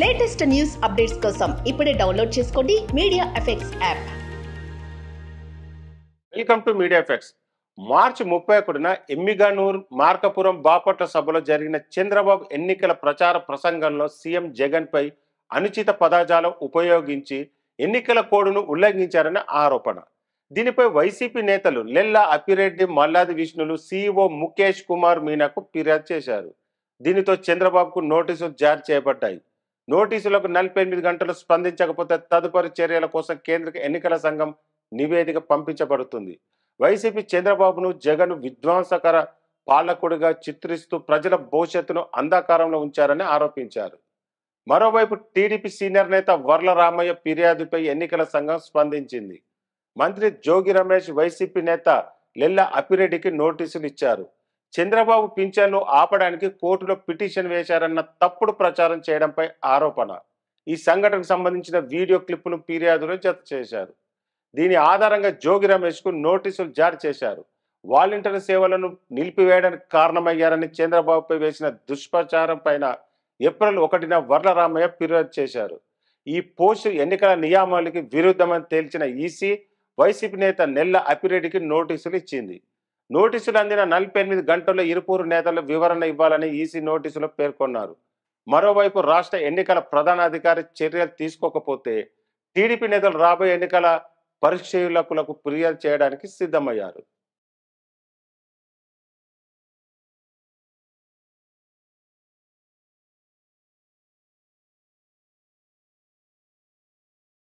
latest news updates కోసం ఇప్పుడే download చేసుకోండి media effects app welcome to media effects మార్చి ముప్పై ఒకటిన ఎమ్మిగానూర్ మార్కపురం బాపట్ల సభలో జరిగిన చంద్రబాబు ఎన్నికల ప్రచార ప్రసంగంలో సీఎం జగన్పై అనుచిత పదాజాలం ఉపయోగించి ఎన్నికల కోడును ఉల్లంఘించారనే ఆరోపణ దీనిపై వైసీపీ నేతలు లెల్లా అప్పిరెడ్డి మల్లాది విష్ణులు సీఈఓ ముఖేష్ కుమార్ మీనాకు ఫిర్యాదు చేశారు దీనితో చంద్రబాబుకు నోటీసులు జారీ చేయబడ్డాయి నోటీసులకు నలభై ఎనిమిది గంటలు స్పందించకపోతే తదుపరి చర్యల కోసం కేంద్ర ఎన్నికల సంఘం నివేదిక పంపించబడుతుంది వైసీపీ చంద్రబాబును జగన్ విధ్వంసకర పాలకుడిగా చిత్రిస్తూ ప్రజల భవిష్యత్తును అంధకారంలో ఉంచారని ఆరోపించారు మరోవైపు టీడీపీ సీనియర్ నేత వర్ల రామయ్య ఫిర్యాదుపై ఎన్నికల సంఘం స్పందించింది మంత్రి జోగి రమేష్ వైసీపీ నేత లెల్ల అపిరెడ్డికి నోటీసులు ఇచ్చారు చంద్రబాబు పింఛన్ను ఆపడానికి కోర్టులో పిటిషన్ వేశారన్న తప్పుడు ప్రచారం చేయడంపై ఆరోపణ ఈ సంఘటనకు సంబంధించిన వీడియో క్లిప్ను ఫిర్యాదులో జత చేశారు దీని ఆధారంగా జోగి రమేష్కు నోటీసులు జారీ చేశారు వాలంటీర్ సేవలను నిలిపివేయడానికి కారణమయ్యారని చంద్రబాబుపై వేసిన దుష్ప్రచారం పైన ఏప్రిల్ ఒకటిన వరలరామయ్య ఫిర్యాదు చేశారు ఈ పోస్టు ఎన్నికల నియామాలకి విరుద్ధమని తేల్చిన ఈసీ వైసీపీ నేత నెల్ల అపిరెడ్డికి నోటీసులు ఇచ్చింది నోటీసులు అందిన నలభై ఎనిమిది గంటల్లో ఇరుపూరు నేతలు వివరణ ఇవ్వాలని ఈసీ నోటీసులో పేర్కొన్నారు మరోవైపు రాష్ట్ర ఎన్నికల ప్రధాన అధికారి చర్యలు తీసుకోకపోతే టీడీపీ నేతలు రాబోయే ఎన్నికల పరిశీలకులకు ఫిర్యాదు చేయడానికి సిద్ధమయ్యారు